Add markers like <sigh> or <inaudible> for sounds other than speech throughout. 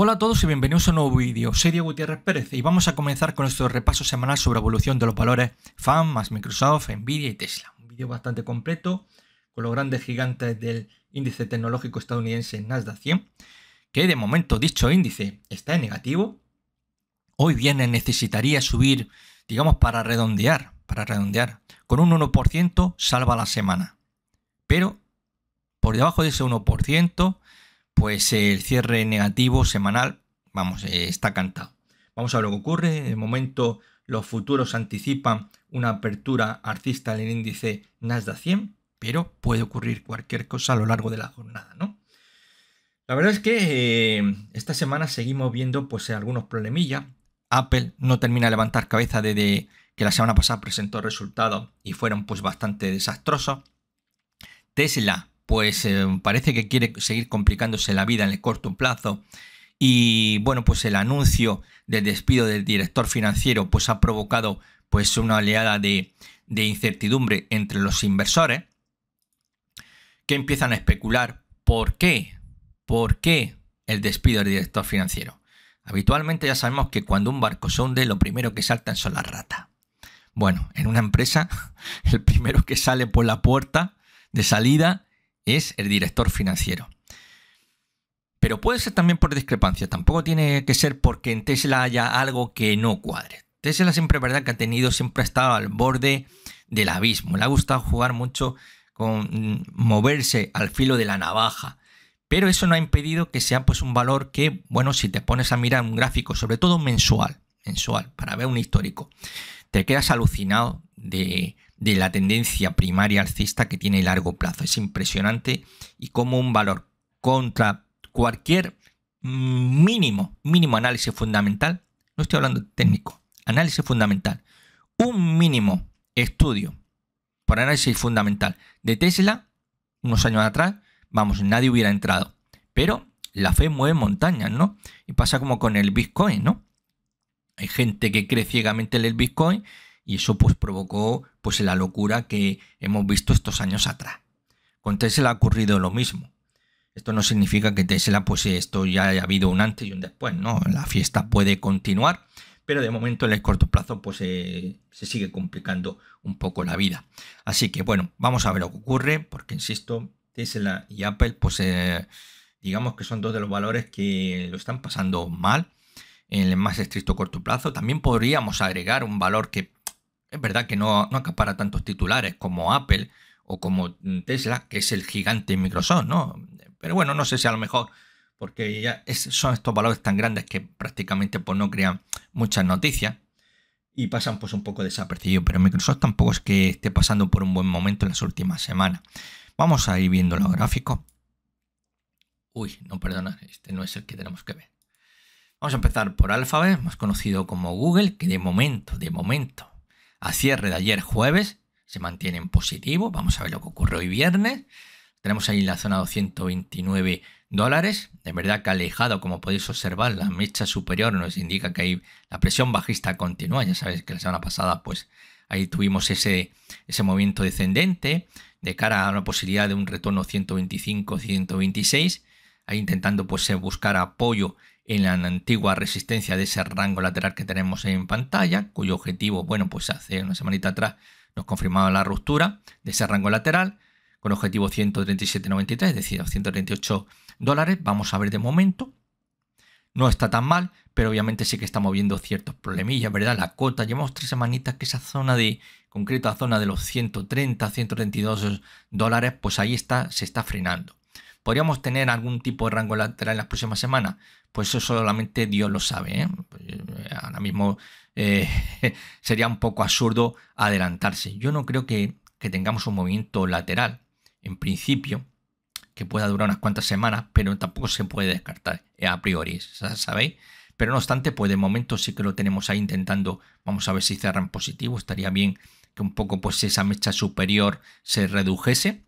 Hola a todos y bienvenidos a un nuevo vídeo. Soy Diego Gutiérrez Pérez y vamos a comenzar con nuestro repaso semanal sobre evolución de los valores FAM más Microsoft, Nvidia y Tesla. Un vídeo bastante completo con los grandes gigantes del índice tecnológico estadounidense Nasdaq 100, que de momento dicho índice está en negativo. Hoy viene necesitaría subir, digamos, para redondear, para redondear, con un 1% salva la semana. Pero por debajo de ese 1%, pues el cierre negativo semanal, vamos, eh, está cantado. Vamos a ver lo que ocurre. De momento, los futuros anticipan una apertura alcista en el índice Nasdaq 100, pero puede ocurrir cualquier cosa a lo largo de la jornada, ¿no? La verdad es que eh, esta semana seguimos viendo pues algunos problemillas. Apple no termina de levantar cabeza desde que la semana pasada presentó resultados y fueron pues bastante desastrosos. Tesla pues eh, parece que quiere seguir complicándose la vida en el corto plazo. Y bueno, pues el anuncio del despido del director financiero pues ha provocado pues una oleada de, incertidumbre entre los inversores que empiezan a especular por qué, por qué el despido del director financiero. Habitualmente ya sabemos que cuando un barco se hunde lo primero que saltan son las ratas. Bueno, en una empresa <laughs> el primero que sale por la puerta de salida es el director financiero. Pero puede ser también por discrepancia, tampoco tiene que ser porque en Tesla haya algo que no cuadre. Tesla siempre verdad que ha tenido, siempre estado al borde del abismo. Le ha gustado jugar mucho con moverse al filo de la navaja. Pero eso no ha impedido que sea pues un valor que, bueno, si te pones a mirar un gráfico, sobre todo mensual, mensual, para ver un histórico, te quedas alucinado de de la tendencia primaria alcista que tiene largo plazo. Es impresionante y como un valor contra cualquier mínimo, mínimo análisis fundamental, no estoy hablando técnico, análisis fundamental, un mínimo estudio por análisis fundamental de Tesla, unos años atrás, vamos, nadie hubiera entrado. Pero la fe mueve montañas, ¿no? Y pasa como con el Bitcoin, ¿no? Hay gente que cree ciegamente en el Bitcoin y eso pues provocó pues la locura que hemos visto estos años atrás. Con Tesla ha ocurrido lo mismo. Esto no significa que Tesla pues esto ya haya habido un antes y un después, no, la fiesta puede continuar, pero de momento en el corto plazo pues eh, se sigue complicando un poco la vida. Así que bueno, vamos a ver lo que ocurre, porque insisto, Tesla y Apple pues eh, digamos que son dos de los valores que lo están pasando mal en el más estricto corto plazo. También podríamos agregar un valor que es verdad que no, no acapara tantos titulares como Apple o como mm, Tesla, que es el gigante Microsoft, ¿no? Pero bueno, no sé si a lo mejor, porque ya son estos valores tan grandes que prácticamente pues, no crean muchas noticias y pasan pues un poco desapercibidos, pero Microsoft tampoco es que esté pasando por un buen momento en las últimas semanas. Vamos a ir viendo los gráficos. Uy, no, perdona, este no es el que tenemos que ver. Vamos a empezar por Alphabet, más conocido como Google, que de momento, de momento, a cierre de ayer jueves se mantiene en positivo. Vamos a ver lo que ocurre hoy viernes. Tenemos ahí la zona 229 dólares. De verdad que alejado, como podéis observar, la mecha superior nos indica que hay la presión bajista continúa. Ya sabéis que la semana pasada, pues ahí tuvimos ese, ese movimiento descendente de cara a la posibilidad de un retorno 125-126. Ahí intentando pues eh, buscar apoyo en la antigua resistencia de ese rango lateral que tenemos en pantalla, cuyo objetivo, bueno, pues hace una semanita atrás nos confirmaba la ruptura de ese rango lateral con objetivo 137.93, es decir, 138 dólares. Vamos a ver de momento. No está tan mal, pero obviamente sí que estamos viendo ciertos problemillas, ¿verdad? La cota, llevamos tres semanitas que esa zona de, concreta zona de los 130, 132 dólares, pues ahí está, se está frenando. ¿Podríamos tener algún tipo de rango lateral en las próximas semanas? pues eso solamente Dios lo sabe. ¿eh? Pues, eh, ahora mismo eh, <laughs> sería un poco absurdo adelantarse. Yo no creo que, tengamos un movimiento lateral, en principio, que pueda durar unas cuantas semanas, pero tampoco se puede descartar a priori, ¿sabéis? Pero no obstante, pues de momento sí que lo tenemos ahí intentando, vamos a ver si cerran positivo, estaría bien que un poco pues esa mecha superior se redujese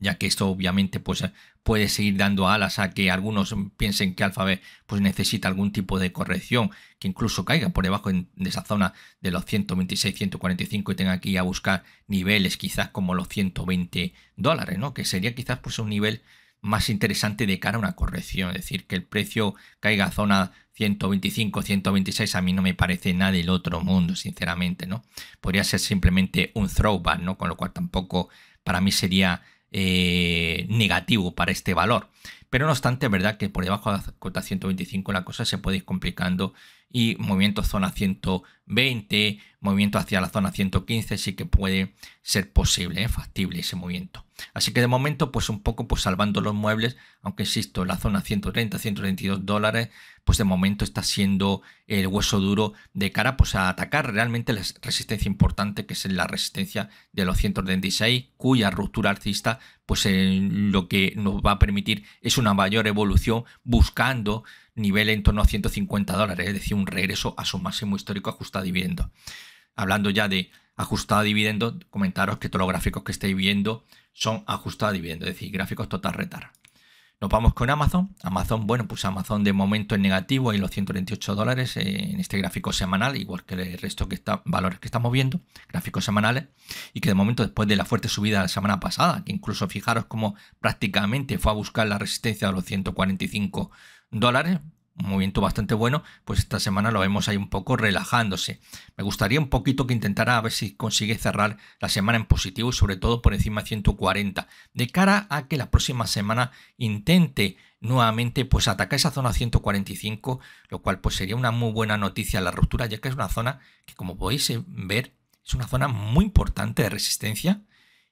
ya que esto obviamente pues, eh, puede seguir dando alas a que algunos piensen que Alphabet pues, necesita algún tipo de corrección, que incluso caiga por debajo de esa zona de los 126, 145 y tenga que ir a buscar niveles quizás como los 120 dólares, ¿no? que sería quizás pues, un nivel más interesante de cara a una corrección, es decir, que el precio caiga a zona 125, 126 a mí no me parece nada del otro mundo, sinceramente, ¿no? Podría ser simplemente un throwback, ¿no? Con lo cual tampoco para mí sería eh, negativo para este valor. Pero no obstante, es verdad que por debajo de la cota 125 la cosa se puede ir complicando y movimiento zona 120, movimiento hacia la zona 115 sí que puede ser posible, ¿eh? factible ese movimiento. Así que de momento, pues un poco pues salvando los muebles, aunque insisto, la zona 130, 132 dólares, pues de momento está siendo el hueso duro de cara pues a atacar realmente la resistencia importante que es la resistencia de los 136, cuya ruptura alcista pues lo que nos va a permitir es una mayor evolución buscando nivel en torno a 150 dólares, es decir, un regreso a su máximo histórico ajustado dividendo. Hablando ya de ajustado dividendo comentaros que todos los gráficos que estáis viendo son ajustados es decir, gráficos total retar. Nos vamos con Amazon. Amazon, bueno, pues Amazon de momento es negativo, en los 128 dólares en este gráfico semanal, igual que el resto que está, valores que estamos viendo, gráficos semanales, y que de momento después de la fuerte subida de la semana pasada, que incluso fijaros cómo prácticamente fue a buscar la resistencia de los 145 dólares, movimiento bastante bueno, pues esta semana lo vemos ahí un poco relajándose. Me gustaría un poquito que intentara a ver si consigue cerrar la semana en positivo sobre todo por encima de 140, de cara a que la próxima semana intente nuevamente pues atacar esa zona 145, lo cual pues sería una muy buena noticia la ruptura, ya que es una zona que como podéis ver es una zona muy importante de resistencia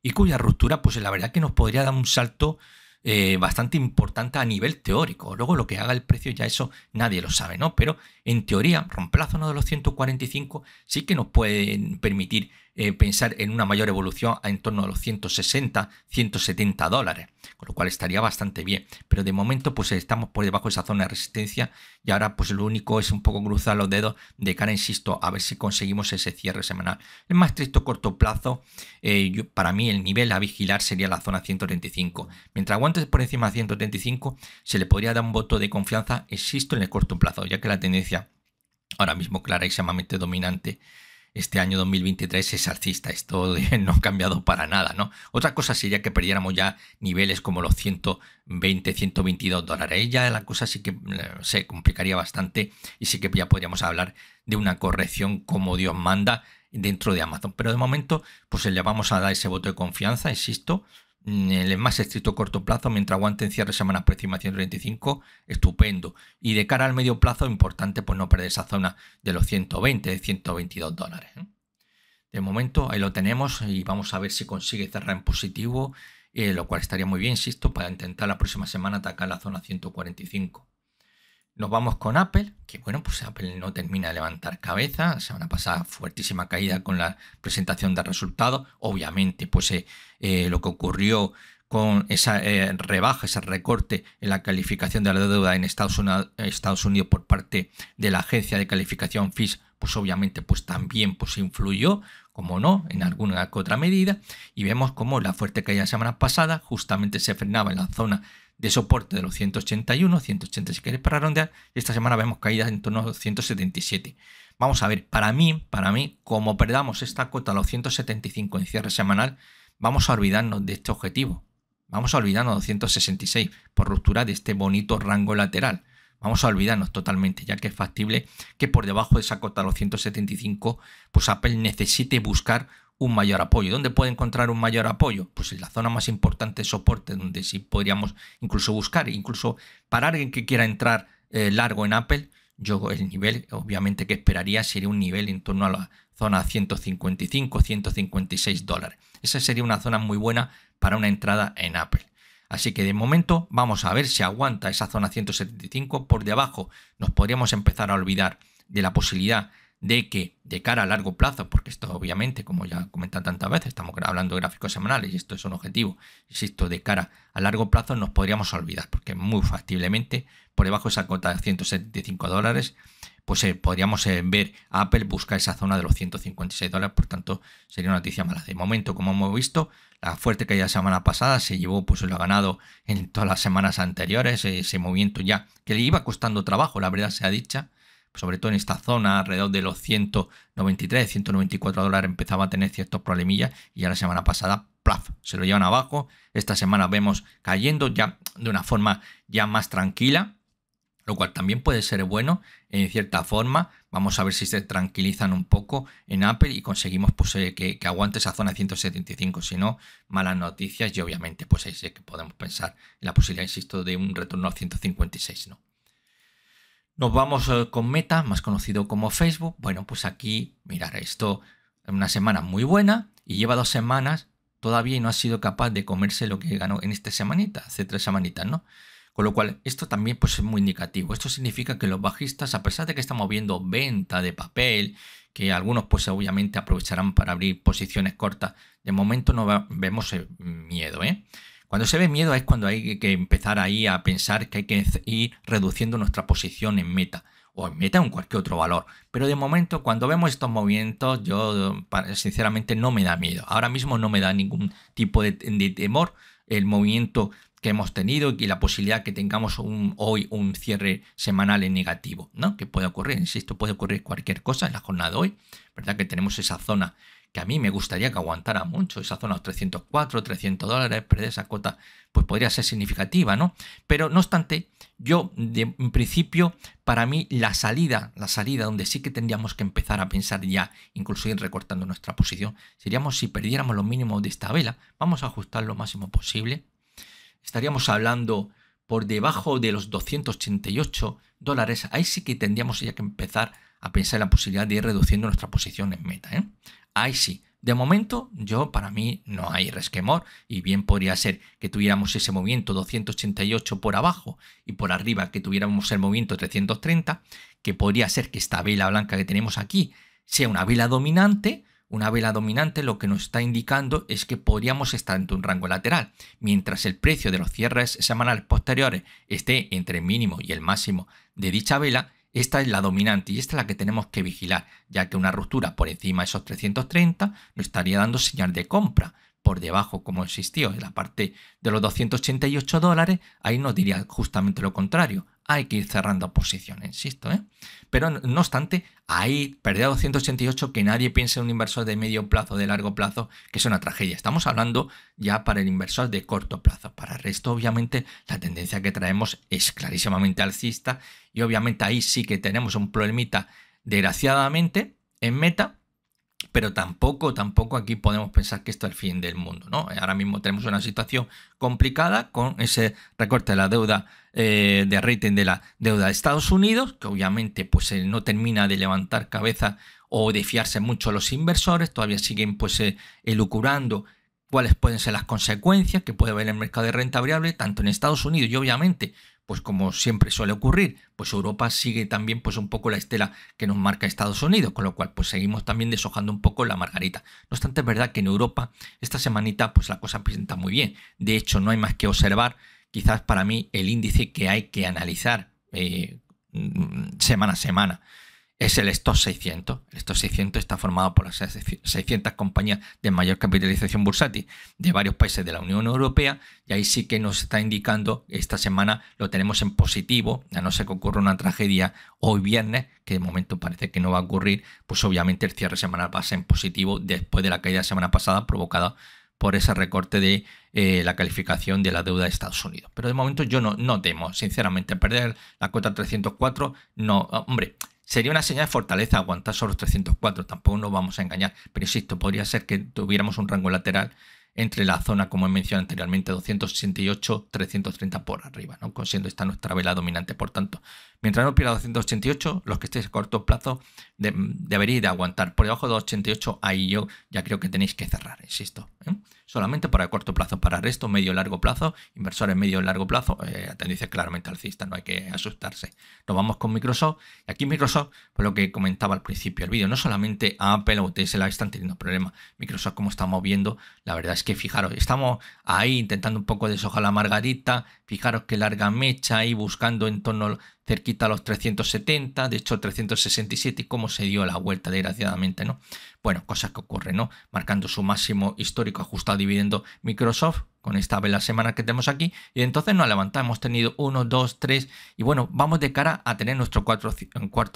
y cuya ruptura pues la verdad que nos podría dar un salto eh, bastante importante a nivel teórico. Luego lo que haga el precio ya eso nadie lo sabe, ¿no? Pero en teoría, romper zona de los 145 sí que nos pueden permitir eh, pensar en una mayor evolución a en torno a los 160, 170 dólares, con lo cual estaría bastante bien. Pero de momento pues estamos por debajo de esa zona de resistencia y ahora pues lo único es un poco cruzar los dedos de cara, insisto, a ver si conseguimos ese cierre semanal. El más triste corto plazo, eh, para mí el nivel a vigilar sería la zona 135. Mientras aguantes por encima de 135, se le podría dar un voto de confianza, insisto, en el corto plazo, ya que la tendencia ahora mismo clara y extremadamente dominante este año 2023 es alcista. Esto <laughs> no ha cambiado para nada, ¿no? Otra cosa sería que perdiéramos ya niveles como los 120, 122 dólares. ya la cosa sí que eh, se complicaría bastante y sí que ya podríamos hablar de una corrección como Dios manda dentro de Amazon. Pero de momento, pues le vamos a dar ese voto de confianza, insisto, en mm, el más estricto corto plazo, mientras aguanten cierre semanas por encima de 135, estupendo. Y de cara al medio plazo, importante pues no perder esa zona de los 120, de 122 dólares. ¿eh? De momento ahí lo tenemos y vamos a ver si consigue cerrar en positivo, eh, lo cual estaría muy bien, insisto, para intentar la próxima semana atacar la zona 145. Nos vamos con Apple, que bueno, pues Apple no termina de levantar cabeza, se van a fuertísima caída con la presentación de resultados. Obviamente, pues eh, eh, lo que ocurrió con esa eh, rebaja, ese recorte en la calificación de la deuda en Estados Unidos, por parte de la agencia de calificación FIS, pues obviamente pues también pues influyó, como no, en alguna que otra medida. Y vemos como la fuerte caída la semana pasada justamente se frenaba en la zona de soporte de los 181, 180 si querés para redondear, esta semana vemos caídas en torno a los 177. Vamos a ver, para mí, para mí, como perdamos esta cota a los 175 en cierre semanal, vamos a olvidarnos de este objetivo. Vamos a olvidarnos de 266 por ruptura de este bonito rango lateral. Vamos a olvidarnos totalmente, ya que es factible que por debajo de esa cota a los 175, pues Apple necesite buscar un mayor apoyo. ¿Dónde puede encontrar un mayor apoyo? Pues en la zona más importante de soporte, donde sí podríamos incluso buscar, incluso para alguien que quiera entrar eh, largo en Apple, yo el nivel obviamente que esperaría sería un nivel en torno a la zona 155, 156 dólares. Esa sería una zona muy buena para una entrada en Apple. Así que de momento vamos a ver si aguanta esa zona 175 por debajo. Nos podríamos empezar a olvidar de la posibilidad de que de cara a largo plazo, porque esto obviamente, como ya he tantas veces, estamos hablando de gráficos semanales y esto es un objetivo, insisto, de cara a largo plazo nos podríamos olvidar, porque muy factiblemente por debajo de esa cota de 175 dólares, pues eh, podríamos eh, ver a Apple buscar esa zona de los 156 dólares, por tanto sería una noticia mala. De momento, como hemos visto, la fuerte caída la semana pasada se llevó, pues lo ha ganado en todas las semanas anteriores, ese movimiento ya que le iba costando trabajo, la verdad sea dicha, sobre todo en esta zona, alrededor de los 193, 194 dólares empezaba a tener ciertos problemillas y ya la semana pasada, plaf, se lo llevan abajo. Esta semana vemos cayendo ya de una forma ya más tranquila, lo cual también puede ser bueno en cierta forma. Vamos a ver si se tranquilizan un poco en Apple y conseguimos pues, eh, que, aguante esa zona de 175. Si no, malas noticias y obviamente pues ahí sí que podemos pensar en la posibilidad, insisto, de un retorno a 156, ¿no? Nos vamos eh, con Meta, más conocido como Facebook. Bueno, pues aquí, mirar esto, una semana muy buena y lleva dos semanas todavía no ha sido capaz de comerse lo que ganó en esta semanita, hace tres semanitas, ¿no? Con lo cual, esto también pues, es muy indicativo. Esto significa que los bajistas, a pesar de que estamos viendo venta de papel, que algunos pues obviamente aprovecharán para abrir posiciones cortas, de momento no vemos eh, miedo, ¿eh? Cuando se ve miedo es cuando hay que empezar ahí a pensar que hay que ir reduciendo nuestra posición en meta o en meta o en cualquier otro valor. Pero de momento, cuando vemos estos movimientos, yo sinceramente no me da miedo. Ahora mismo no me da ningún tipo de, temor el movimiento que hemos tenido y la posibilidad que tengamos hoy un cierre semanal en negativo, ¿no? Que puede ocurrir, insisto, puede ocurrir cualquier cosa en la jornada de hoy, ¿verdad? Que tenemos esa zona que a mí me gustaría que aguantara mucho, esa zona de los 304, 300 dólares, perder esa cuota, pues podría ser significativa, ¿no? Pero no obstante, yo en principio, para mí la salida, la salida donde sí que tendríamos que empezar a pensar ya, incluso ir recortando nuestra posición, seríamos si perdiéramos los mínimos de esta vela, vamos a ajustar lo máximo posible, estaríamos hablando por debajo de los 288 dólares, ahí sí que tendríamos ya que empezar a pensar en la posibilidad de ir reduciendo nuestra posición en meta. ¿eh? ahí sí. De momento, yo para mí no hay resquemor y bien podría ser que tuviéramos ese movimiento 288 por abajo y por arriba que tuviéramos el movimiento 330, que podría ser que esta vela blanca que tenemos aquí sea una vela dominante, una vela dominante lo que nos está indicando es que podríamos estar en un rango lateral, mientras el precio de los cierres semanales posteriores esté entre el mínimo y el máximo de dicha vela, esta es la dominante y esta es la que tenemos que vigilar, ya que una ruptura por encima de esos 330 nos estaría dando señal de compra por debajo, como existió en la parte de los 288 dólares, ahí nos diría justamente lo contrario. Hay que ir cerrando posiciones insisto. ¿eh? Pero no obstante, ahí perder 288, que nadie piense en un inversor de medio plazo, de largo plazo, que es una tragedia. Estamos hablando ya para el inversor de corto plazo. Para el resto, obviamente, la tendencia que traemos es clarísimamente alcista y obviamente ahí sí que tenemos un problemita, desgraciadamente, en meta, pero tampoco, tampoco aquí podemos pensar que esto es el fin del mundo, ¿no? Ahora mismo tenemos una situación complicada con ese recorte de la deuda eh, de rating de la deuda de Estados Unidos, que obviamente pues eh, no termina de levantar cabeza o de fiarse mucho los inversores, todavía siguen pues eh, elucurando cuáles pueden ser las consecuencias que puede haber en el mercado de renta variable, tanto en Estados Unidos y obviamente pues como siempre suele ocurrir, pues Europa sigue también pues un poco la estela que nos marca Estados Unidos, con lo cual pues seguimos también deshojando un poco la margarita. No obstante es verdad que en Europa esta semanita pues la cosa presenta muy bien. De hecho no hay más que observar quizás para mí el índice que hay que analizar eh, mm, mm, semana a semana es el Stock 600. El Stock 600 está formado por las 600 compañías de mayor capitalización bursátil de varios países de la Unión Europea y ahí sí que nos está indicando, esta semana lo tenemos en positivo, ya no sé que ocurra una tragedia hoy viernes, que de momento parece que no va a ocurrir, pues obviamente el cierre semanal va a ser en positivo después de la caída de semana pasada provocada por ese recorte de eh, la calificación de la deuda de Estados Unidos. Pero de momento yo no, no temo, sinceramente, perder la cuota 304, no, hombre, Sería una señal de fortaleza aguantar solo los 304, tampoco nos vamos a engañar, pero insisto, podría ser que tuviéramos un rango lateral entre la zona, como he mencionado anteriormente, 268-330 por arriba, ¿no? siendo esta nuestra vela dominante, por tanto. Mientras no pierda 288, los que estéis a corto plazo de, deberíais de aguantar. Por debajo de 288, ahí yo ya creo que tenéis que cerrar, insisto. ¿eh? Solamente para corto plazo, para resto, medio largo plazo, inversores medio largo plazo, eh, tendencia claramente alcista, no hay que asustarse. Nos vamos con Microsoft. Y aquí Microsoft, por lo que comentaba al principio del vídeo, no solamente Apple o Tesla están teniendo problemas. Microsoft, como estamos viendo, la verdad es que fijaros, estamos ahí intentando un poco deshojar la margarita, fijaros qué larga mecha ahí buscando en torno cerquita a los 370, de hecho 367, y cómo se dio la vuelta desgraciadamente, ¿no? Bueno, cosas que ocurren, ¿no? Marcando su máximo histórico ajustado dividiendo Microsoft con esta vela semana que tenemos aquí y entonces nos levantamos, hemos tenido 1, 2, 3 y bueno, vamos de cara a tener nuestro cuarto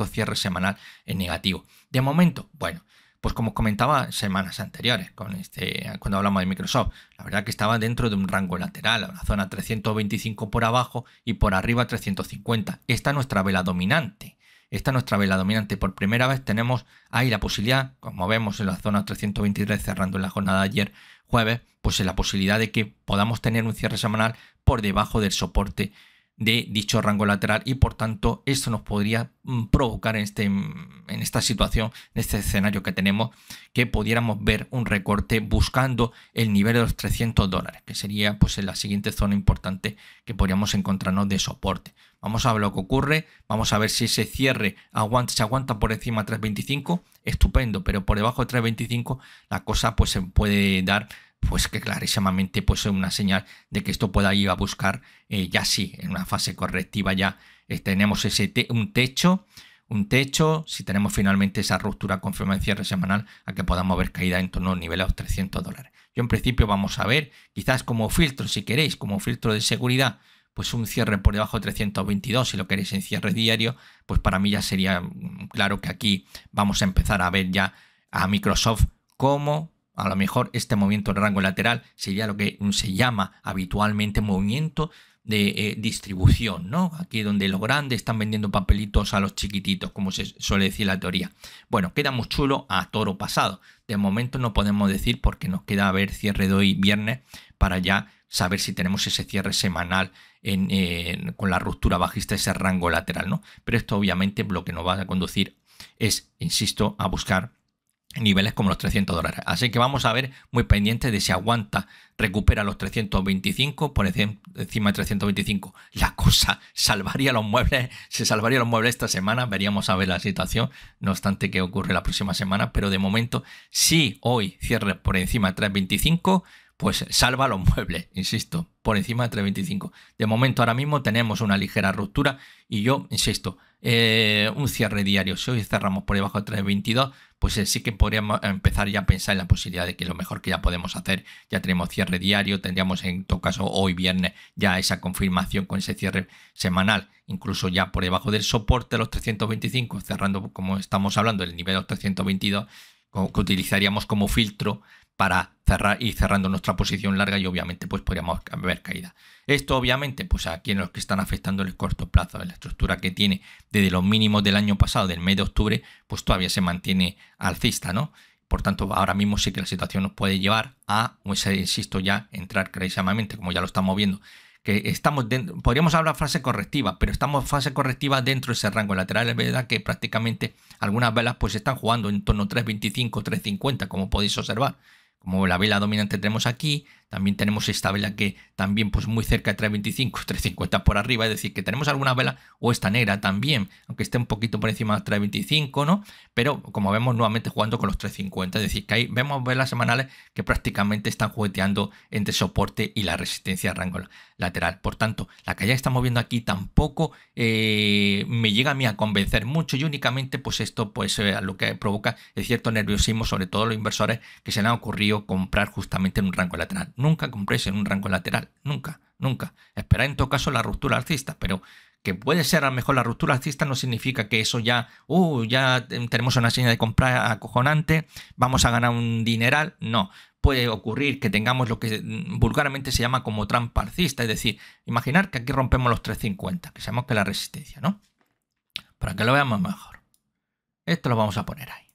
cierre semanal en negativo. De momento, bueno, pues como comentaba semanas anteriores, este, cuando hablamos de Microsoft, la verdad que estaba dentro de un rango lateral, una zona 325 por abajo y por arriba 350. Esta es nuestra vela dominante. Esta es nuestra vela dominante. Por primera vez tenemos ahí la posibilidad, como vemos en la zona 323 cerrando en la jornada ayer jueves, pues en la posibilidad de que podamos tener un cierre semanal por debajo del soporte de dicho rango lateral y por tanto esto nos podría mm, provocar en, este, mm, en esta situación, en este escenario que tenemos, que pudiéramos ver un recorte buscando el nivel de los 300 dólares, que sería pues en la siguiente zona importante que podríamos encontrarnos de soporte. Vamos a ver lo que ocurre, vamos a ver si ese cierre aguanta, se aguanta por encima de 325, estupendo, pero por debajo de 325 la cosa pues se puede dar pues que clarísimamente pues es una señal de que esto pueda ir a buscar eh, ya sí, en una fase correctiva ya eh, tenemos ese un techo, un techo, si tenemos finalmente esa ruptura con en cierre semanal a que podamos ver caída en torno a un nivel a los 300 dólares. Yo en principio vamos a ver, quizás como filtro, si queréis, como filtro de seguridad, pues un cierre por debajo de 322, si lo queréis en cierre diario, pues para mí ya sería mm, claro que aquí vamos a empezar a ver ya a Microsoft cómo, a lo mejor este movimiento de rango lateral sería lo que se llama habitualmente movimiento de eh, distribución, ¿no? Aquí donde los grandes están vendiendo papelitos a los chiquititos, como se suele decir la teoría. Bueno, queda muy chulo a toro pasado. De momento no podemos decir porque nos queda a ver cierre de hoy viernes para ya saber si tenemos ese cierre semanal eh, con la ruptura bajista, ese rango lateral, ¿no? Pero esto obviamente lo que nos va a conducir es, insisto, a buscar niveles como los 300 dólares. Así que vamos a ver muy pendiente de si aguanta, recupera los 325, por encima de 325. La cosa <laughs> salvaría los muebles, se salvaría los muebles esta semana, veríamos a ver la situación, no obstante que ocurre la próxima semana, pero de momento, si hoy cierre por encima de 325, pues salva los muebles, insisto, por encima de 325. De momento, ahora mismo tenemos una ligera ruptura y yo, insisto, eh, un cierre diario. Si hoy cerramos por debajo de 322, pues eh, sí que podríamos empezar ya a pensar en la posibilidad de que lo mejor que ya podemos hacer, ya tenemos cierre diario, tendríamos en todo caso hoy viernes ya esa confirmación con ese cierre semanal, incluso ya por debajo del soporte de los 325, cerrando como estamos hablando el nivel de los 322, que utilizaríamos como filtro para cerrar y cerrando nuestra posición larga y obviamente pues podríamos haber caída. Esto obviamente pues aquí en los que están afectando el corto plazo, de la estructura que tiene desde los mínimos del año pasado, del mes de octubre, pues todavía se mantiene alcista, ¿no? Por tanto, ahora mismo sí que la situación nos puede llevar a, pues, insisto ya, entrar clarísimamente, como ya lo estamos viendo, que estamos dentro, podríamos hablar fase correctiva, pero estamos fase correctiva dentro de ese rango lateral. Es verdad que prácticamente algunas velas pues están jugando en torno a 3.25, 3.50, como podéis observar como la vela dominante tenemos aquí, también tenemos esta vela que también pues muy cerca de 325, 350 <laughs> por arriba, es decir, que tenemos alguna vela o esta negra también, aunque esté un poquito por encima de 325, ¿no? Pero como vemos nuevamente jugando con los 350, es decir, que ahí vemos velas semanales que prácticamente están jugueteando entre soporte y la resistencia de rango lateral. Por tanto, la que ya estamos viendo aquí tampoco eh, me llega a mí a convencer mucho y únicamente pues esto pues eh, lo que provoca es cierto nerviosismo, sobre todo los inversores que se le ha ocurrido comprar justamente en un rango lateral Nunca compréis en un rango lateral, nunca, nunca. Esperad en todo caso la ruptura alcista, pero que puede ser a lo mejor la ruptura alcista no significa que eso ya, uh, ya tenemos una señal de compra acojonante, vamos a ganar un dineral, no. Puede ocurrir que tengamos lo que vulgarmente se llama como trampa alcista, es decir, imaginar que aquí rompemos los 350, que sabemos que la resistencia, ¿no? Para que lo veamos mejor. Esto lo vamos a poner ahí.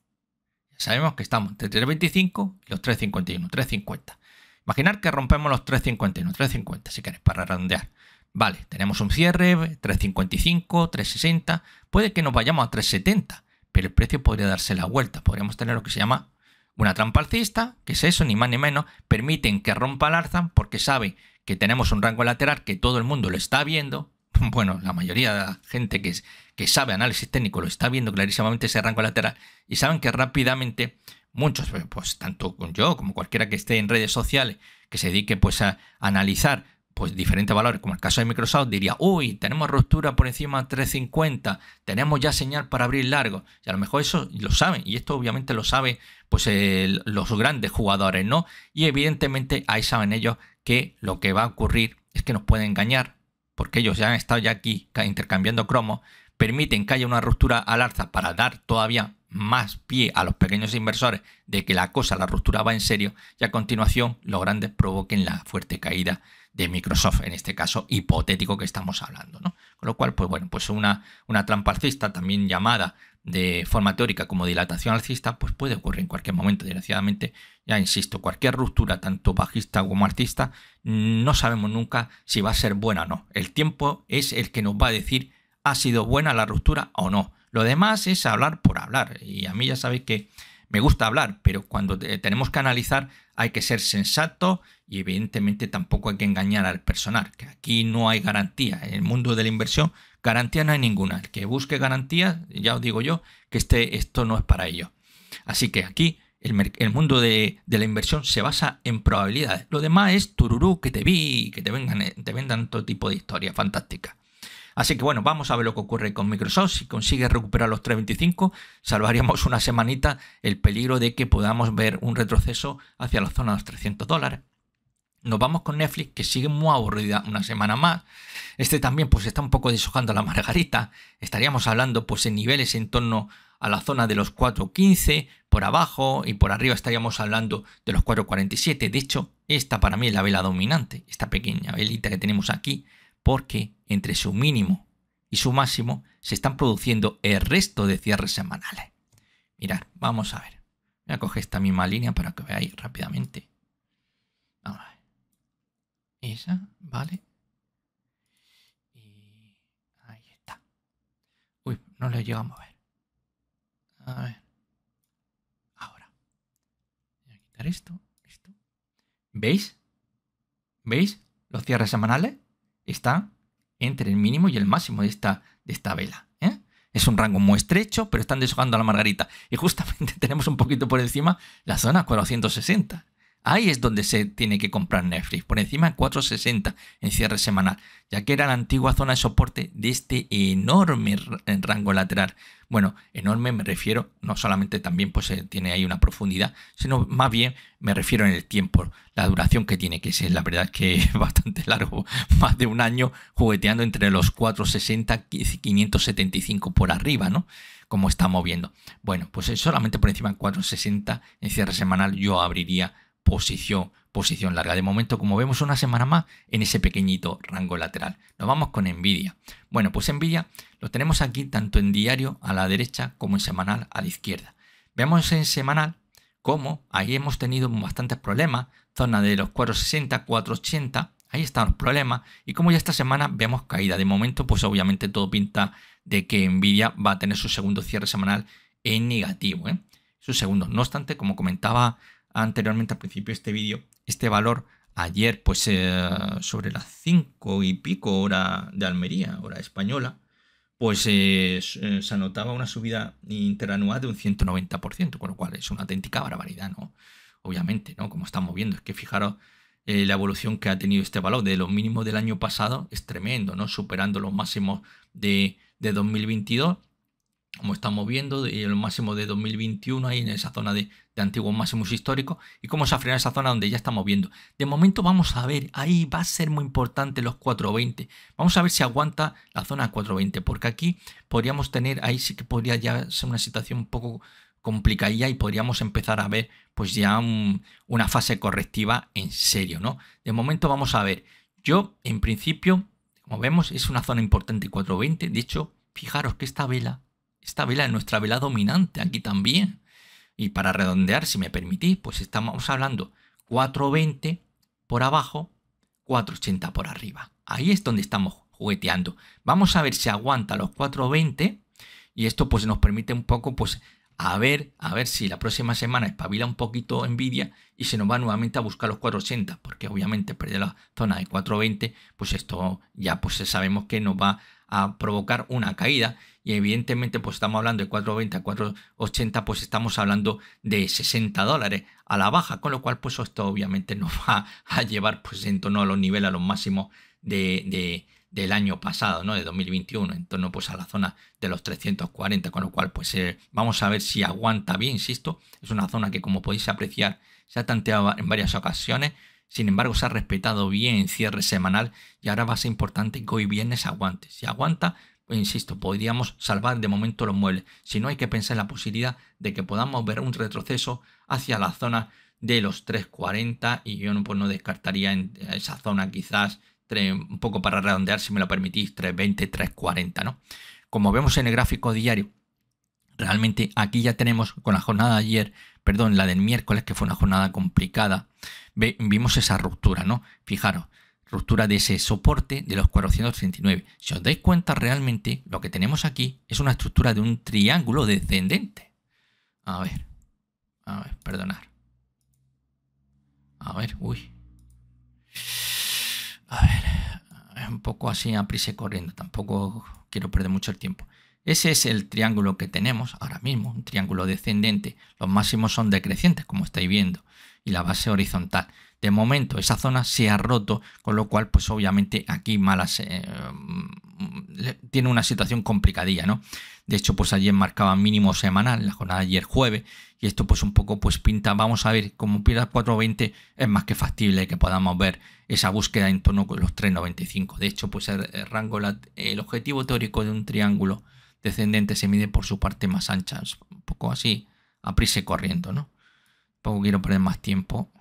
Ya sabemos que estamos entre 325 y los 351, 350. Imaginar que rompemos los 3.50, 351, 350 si queréis, para redondear. Vale, tenemos un cierre, 355, 360, puede que nos vayamos a 370, pero el precio podría darse la vuelta, podríamos tener lo que se llama una trampa alcista, que es eso, ni más ni menos, permiten que rompa el alza porque sabe que tenemos un rango lateral que todo el mundo lo está viendo, <laughs> bueno, la mayoría de la gente que, que sabe análisis técnico lo está viendo clarísimamente ese rango lateral y saben que rápidamente muchos, eh, pues tanto yo como cualquiera que esté en redes sociales, que se dedique pues a analizar pues diferentes valores, como el caso de Microsoft, diría, uy, tenemos ruptura por encima de 350, tenemos ya señal para abrir largo. Y a lo mejor eso lo saben, y esto obviamente lo saben pues, los grandes jugadores, ¿no? Y evidentemente ahí saben ellos que lo que va a ocurrir es que nos pueden engañar, porque ellos ya han estado ya aquí intercambiando cromos, permiten que haya una ruptura al alza para dar todavía más pie a los pequeños inversores de que la cosa, la ruptura va en serio y a continuación los grandes provoquen la fuerte caída de Microsoft, en este caso hipotético que estamos hablando. ¿no? Con lo cual, pues bueno, pues una, una trampa alcista, también llamada de forma teórica como dilatación alcista, pues puede ocurrir en cualquier momento. Desgraciadamente, ya insisto, cualquier ruptura, tanto bajista como artista, no sabemos nunca si va a ser buena o no. El tiempo es el que nos va a decir ha sido buena la ruptura o no. Lo demás es hablar por hablar. Y a mí ya sabéis que me gusta hablar, pero cuando tenemos que analizar hay que ser sensato y evidentemente tampoco hay que engañar al personal, que aquí no hay garantía. En el mundo de la inversión garantía no hay ninguna. El que busque garantías, ya os digo yo, que este, esto no es para ello. Así que aquí el, mundo de, la inversión se basa en probabilidades. Lo demás es tururú, que te vi, que te, vengan, te vendan todo tipo de historias fantásticas. Así que bueno, vamos a ver lo que ocurre con Microsoft. Si consigue recuperar los 3.25, salvaríamos una semanita el peligro de que podamos ver un retroceso hacia la zona de los 300 dólares. Nos vamos con Netflix, que sigue muy aburrida una semana más. Este también pues está un poco deshojando la margarita. Estaríamos hablando pues en niveles en torno a la zona de los 4.15 por abajo y por arriba estaríamos hablando de los 4.47. De hecho, esta para mí es la vela dominante, esta pequeña velita que tenemos aquí porque entre su mínimo y su máximo se están produciendo el resto de cierres semanales. Mirad, vamos a ver. Voy a coger esta misma línea para que veáis rápidamente. a ver. Esa, ¿vale? Y ahí está. Uy, no le llegamos a mover. A ver. Ahora. Voy a quitar esto, esto. ¿Veis? ¿Veis los cierres semanales? está entre el mínimo y el máximo de esta, de esta vela. ¿eh? Es un rango muy estrecho, pero están deshojando a la margarita. Y justamente <laughs> tenemos un poquito por encima la zona 460. Ahí es donde se tiene que comprar Netflix, por encima de 4,60 en cierre semanal, ya que era la antigua zona de soporte de este enorme eh, rango lateral. Bueno, enorme me refiero, no solamente también pues tiene ahí una profundidad, sino más bien me refiero en el tiempo, la duración que tiene, que es la verdad que <laughs> es bastante largo, <laughs> más de un año jugueteando entre los 460 y 575 por arriba, ¿no? Como está moviendo. Bueno, pues eh, solamente por encima de 460 en cierre semanal yo abriría posición, posición larga. De momento, como vemos, una semana más en ese pequeñito rango lateral. Nos vamos con Nvidia. Bueno, pues Nvidia lo tenemos aquí tanto en diario a la derecha como en semanal a la izquierda. Vemos en semanal cómo ahí hemos tenido bastantes problemas, zona de los 460, 480, ahí están los problemas y como ya esta semana vemos caída. De momento, pues obviamente todo pinta de que Nvidia va a tener su segundo cierre semanal en negativo, Sus ¿eh? su segundo. No obstante, como comentaba anteriormente al principio de este vídeo, este valor ayer, pues eh, sobre las cinco y pico hora de Almería, hora española, pues eh, eh, se anotaba una subida interanual de un 190%, con lo cual es una auténtica barbaridad, ¿no? Obviamente, ¿no? Como estamos viendo, es que fijaros la evolución que ha tenido este valor de los mínimos del año pasado es tremendo, ¿no? Superando los máximos de, de 2022 como estamos viendo, el máximo de 2021 ahí en esa zona de, antiguos máximos históricos y cómo se ha frenado esa zona donde ya estamos viendo. De momento vamos a ver, ahí va a ser muy importante los 420. Vamos a ver si aguanta la zona 420, porque aquí podríamos tener, ahí sí que podría ya ser una situación un poco complicadilla y podríamos empezar a ver pues ya una fase correctiva en serio, ¿no? De momento vamos a ver. Yo, en principio, como vemos, es una zona importante 420. De hecho, fijaros que esta vela esta vela es nuestra vela dominante aquí también. Y para redondear, si me permitís, pues estamos hablando 420 por abajo, 480 por arriba. Ahí es donde estamos jugueteando. Vamos a ver si aguanta los 420 y esto pues nos permite un poco pues a ver, a ver si la próxima semana espabila un poquito Nvidia y se nos va nuevamente a buscar los 480, porque obviamente perder la zona de 420, pues esto ya pues sabemos que nos va a provocar una caída y evidentemente pues estamos hablando de 420 a 480 pues estamos hablando de 60 dólares a la baja con lo cual pues esto obviamente nos <laughs> va a llevar pues en torno a los niveles a los máximos de del año pasado, ¿no? de 2021, en torno pues, a la zona de los 340, con lo cual pues eh, vamos a ver si aguanta bien, insisto, es una zona que como podéis apreciar se ha tanteado en varias ocasiones, sin embargo se ha respetado bien en cierre semanal y ahora va a ser importante que hoy viernes aguante, si aguanta pues, insisto, podríamos salvar de momento los muebles, si no hay que pensar en la posibilidad de que podamos ver un retroceso hacia la zona de los 3.40 y yo no, pues no descartaría en esa zona quizás un poco para redondear si me lo permitís, 320, 340, ¿no? Como vemos en el gráfico diario, realmente aquí ya tenemos con la jornada de ayer, perdón, la del miércoles, que fue una jornada complicada, vimos esa ruptura, ¿no? Fijaros, ruptura de ese soporte de los 439. Si os dais cuenta, realmente lo que tenemos aquí es una estructura de un triángulo descendente. A ver, a ver, perdonar. A ver, uy. A ver, un poco así a prisa corriendo, tampoco quiero perder mucho el tiempo. Ese es el triángulo que tenemos ahora mismo, un triángulo descendente. Los máximos son decrecientes, como estáis viendo, y la base horizontal. De momento esa zona se ha roto, con lo cual pues obviamente aquí malas eh, mm, tiene una situación complicadilla, ¿no? De hecho, pues ayer marcaba mínimo semanal, la jornada de ayer jueves, y esto pues un poco pues pinta, vamos a ver, como pierda 4.20 es más que factible que podamos ver esa búsqueda en torno con los 3.95. De hecho, pues el, rango, el objetivo teórico de un triángulo descendente se mide por su parte más ancha, un poco así, a corriendo, ¿no? poco quiero perder más tiempo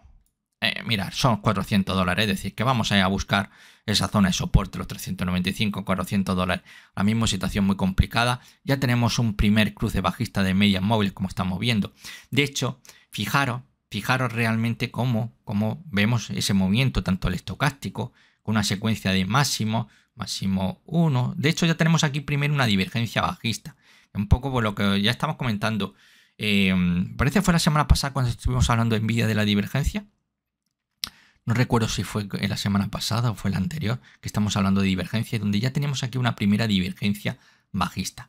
eh, mirar, son 400 dólares, es decir, que vamos a buscar esa zona de soporte, los 395, 400 dólares. La misma situación muy complicada. Ya tenemos un primer cruce bajista de medias móviles, como estamos viendo. De hecho, fijaros, fijaros realmente cómo, cómo vemos ese movimiento, tanto el estocástico, con una secuencia de máximo, máximo 1. De hecho, ya tenemos aquí primero una divergencia bajista. Un poco por lo que ya estamos comentando. Eh, parece que fue la semana pasada cuando estuvimos hablando en vídeo de la divergencia no recuerdo si fue la semana pasada o fue la anterior, que estamos hablando de divergencia, donde ya tenemos aquí una primera divergencia bajista.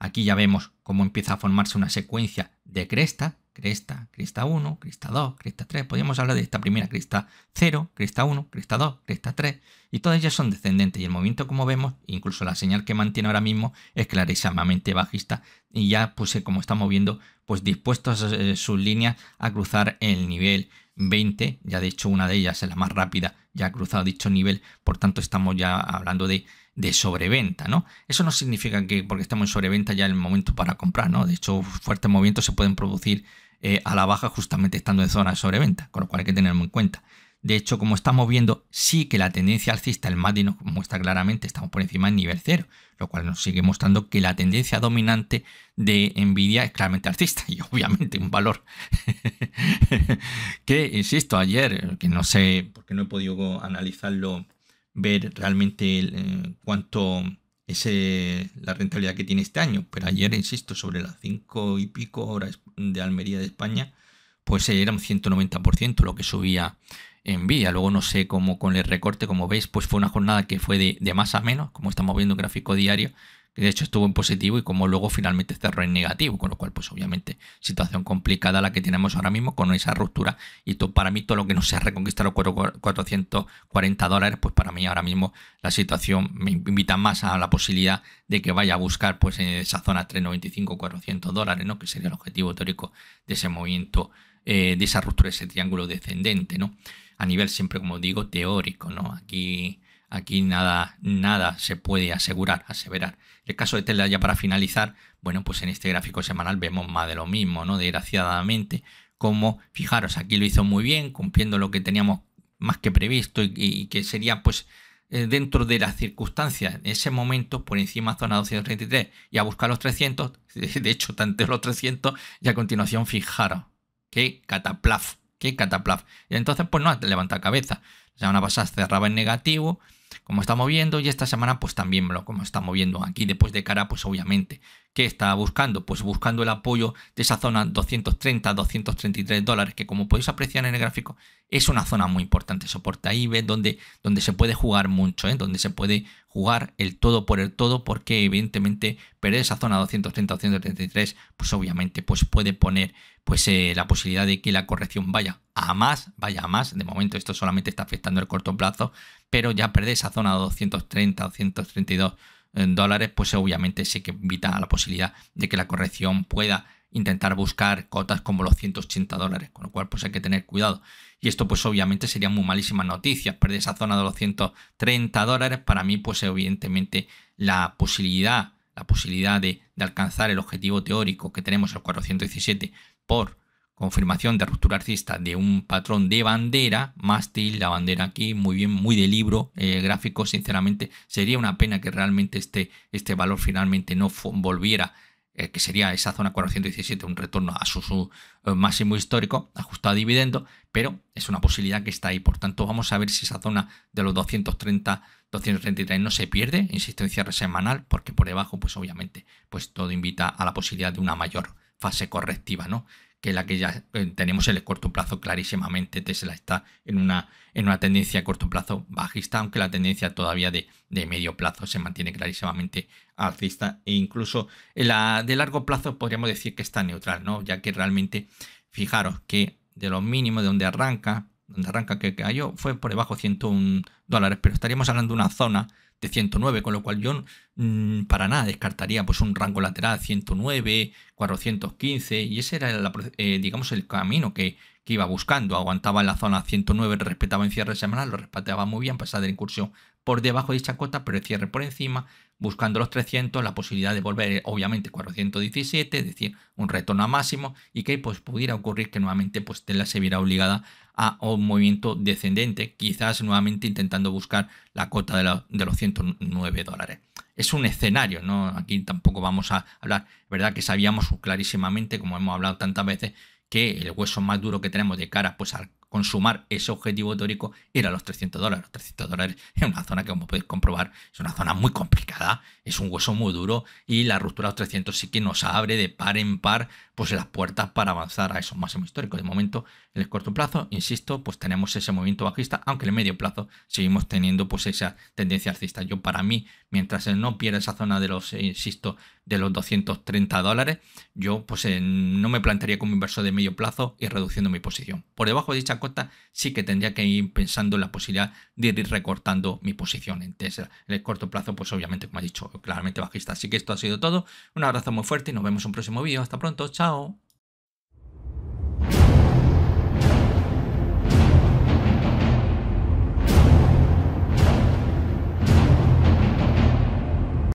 Aquí ya vemos cómo empieza a formarse una secuencia de cresta, cresta, cresta 1, cresta 2, cresta 3. Podríamos hablar de esta primera cresta 0, cresta 1, cresta 2, cresta 3. Y todas ellas son descendentes. Y el movimiento, como vemos, incluso la señal que mantiene ahora mismo, es clarísimamente bajista. Y ya, pues eh, como estamos viendo, pues dispuestos eh, sus líneas a cruzar el nivel 20, ya de hecho una de ellas es la más rápida, ya ha cruzado dicho nivel, por tanto estamos ya hablando de, sobreventa, ¿no? Eso no significa que porque estamos en sobreventa ya el momento para comprar, ¿no? De hecho, fuertes movimientos se pueden producir eh, a la baja justamente estando en zona de sobreventa, con lo cual hay que tenerlo en cuenta. De hecho, como estamos viendo, sí que la tendencia alcista, el MADI nos muestra claramente, estamos por encima del nivel cero. lo cual nos sigue mostrando que la tendencia dominante de Nvidia es claramente alcista <laughs> y obviamente un valor <laughs> que, insisto, ayer, que no sé, porque no he podido analizarlo, ver realmente eh, cuánto es eh, la rentabilidad que tiene este año, pero ayer, insisto, sobre las 5 y pico horas de Almería de España, pues era un 190% lo que subía vía Luego no sé cómo con el recorte, como veis, pues fue una jornada que fue de, más a menos, como estamos viendo en gráfico diario, que de hecho estuvo en positivo y como luego finalmente cerró en negativo, con lo cual pues obviamente situación complicada la que tenemos ahora mismo con esa ruptura y todo, para mí todo lo que no sea reconquistar los 440 dólares, pues para mí ahora mismo la situación me invita más a la posibilidad de que vaya a buscar pues en esa zona 395-400 dólares, ¿no? que sería el objetivo teórico de ese movimiento eh, de esa ruptura ese triángulo descendente, ¿no? A nivel siempre, como digo, teórico, ¿no? Aquí, aquí nada, nada se puede asegurar, aseverar. El caso de Tesla, ya para finalizar, bueno, pues en este gráfico semanal vemos más de lo mismo, ¿no? Desgraciadamente, como, fijaros, aquí lo hizo muy bien, cumpliendo lo que teníamos más que previsto y, y que sería, pues, eh, dentro de las circunstancias en ese momento por encima zona 233 y a buscar los 300, <laughs> de hecho tanto los 300 y a continuación fijaros Qué cataplaf, qué cataplaf. Y entonces, pues no, levanta cabeza. sea, una pasada cerraba en negativo, como está moviendo y esta semana pues también lo como está moviendo aquí después de cara pues obviamente que está buscando pues buscando el apoyo de esa zona 230 233 dólares que como podéis apreciar en el gráfico es una zona muy importante soporte ahí ve donde donde se puede jugar mucho ¿eh? donde se puede jugar el todo por el todo porque evidentemente perder esa zona 230 233 pues obviamente pues puede poner pues eh, la posibilidad de que la corrección vaya a más vaya a más de momento esto solamente está afectando el corto plazo pero ya perder esa zona de 230 232 eh, dólares, pues obviamente sí que invita a la posibilidad de que la corrección pueda intentar buscar cotas como los 180 dólares, con lo cual pues hay que tener cuidado. Y esto pues obviamente sería muy malísimas noticias, perder esa zona de los 130 dólares, para mí pues evidentemente la posibilidad, la posibilidad de, de alcanzar el objetivo teórico que tenemos el 417 por confirmación de ruptura artista de un patrón de bandera, mástil, la bandera aquí, muy bien, muy de libro eh, gráfico, sinceramente, sería una pena que realmente este, este valor finalmente no volviera, eh, que sería esa zona 417, un retorno a su, eh, máximo histórico, ajustado a dividendo, pero es una posibilidad que está ahí, por tanto vamos a ver si esa zona de los 230 233 no se pierde, insistencia semanal, porque por debajo, pues obviamente, pues todo invita a la posibilidad de una mayor fase correctiva, ¿no? que la que ya eh, tenemos el corto plazo clarísimamente. Tesla está en una, en una tendencia a corto plazo bajista, aunque la tendencia todavía de, medio plazo se mantiene clarísimamente alcista e incluso la de largo plazo podríamos decir que está neutral, ¿no? Ya que realmente, fijaros que de los mínimos de donde arranca, donde arranca que cayó, fue por debajo de 101 dólares, pero estaríamos hablando de una zona 109, con lo cual yo mm, para nada descartaría pues un rango lateral 109, 415 y ese era eh, digamos el camino que, iba buscando, aguantaba en la zona 109, respetaba en cierre semanal, lo respetaba muy bien, pasaba de incursión por debajo de dicha cota, pero el cierre por encima, buscando los 300, la posibilidad de volver obviamente 417, es decir, un retorno a máximo y que pues pudiera ocurrir que nuevamente pues Tesla se viera obligada a un movimiento descendente, quizás nuevamente intentando buscar la cota de, los 109 dólares. Es un escenario, ¿no? Aquí tampoco vamos a hablar, ¿verdad? Que sabíamos clarísimamente, como hemos hablado tantas veces, que el hueso más duro que tenemos de cara pues, al, consumar ese objetivo teórico era los 300 dólares. Los 300 dólares <laughs> es una zona que, como podéis comprobar, es una zona muy complicada, es un hueso muy duro y la ruptura de los 300 sí que nos abre de par en par pues, las puertas para avanzar a esos máximos históricos. De momento, en el corto plazo, insisto, pues tenemos ese movimiento bajista, aunque en el medio plazo seguimos teniendo pues esa tendencia alcista. Yo para mí, mientras él no pierda esa zona de los, eh, insisto, de los 230 dólares, yo pues eh, no me plantearía como inversor de medio plazo y reduciendo mi posición. Por debajo de dicha sí que tendría que ir pensando en la posibilidad de ir recortando mi posición en Tesla. En el corto plazo, pues obviamente, como he dicho, claramente bajista. Así que esto ha sido todo. Un abrazo muy fuerte y nos vemos en un próximo vídeo. Hasta pronto. Chao.